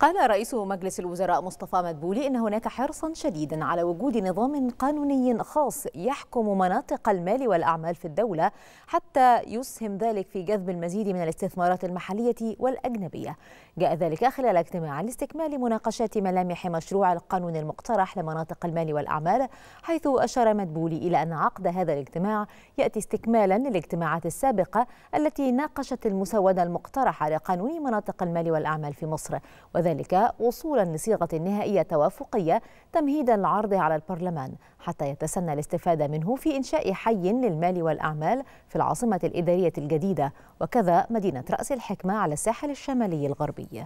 قال رئيس مجلس الوزراء مصطفى مدبولي إن هناك حرصا شديدا على وجود نظام قانوني خاص يحكم مناطق المال والأعمال في الدولة حتى يسهم ذلك في جذب المزيد من الاستثمارات المحلية والأجنبية جاء ذلك خلال اجتماع لاستكمال مناقشات ملامح مشروع القانون المقترح لمناطق المال والأعمال حيث أشار مدبولي إلى أن عقد هذا الاجتماع يأتي استكمالا للاجتماعات السابقة التي ناقشت المسودة المقترحة لقانون مناطق المال والأعمال في مصر وذلك وصولا لصيغة نهائية توافقية تمهيدا لعرضه على البرلمان حتى يتسنى الاستفادة منه في إنشاء حي للمال والأعمال في العاصمة الإدارية الجديدة وكذا مدينة رأس الحكمة على الساحل الشمالي الغربي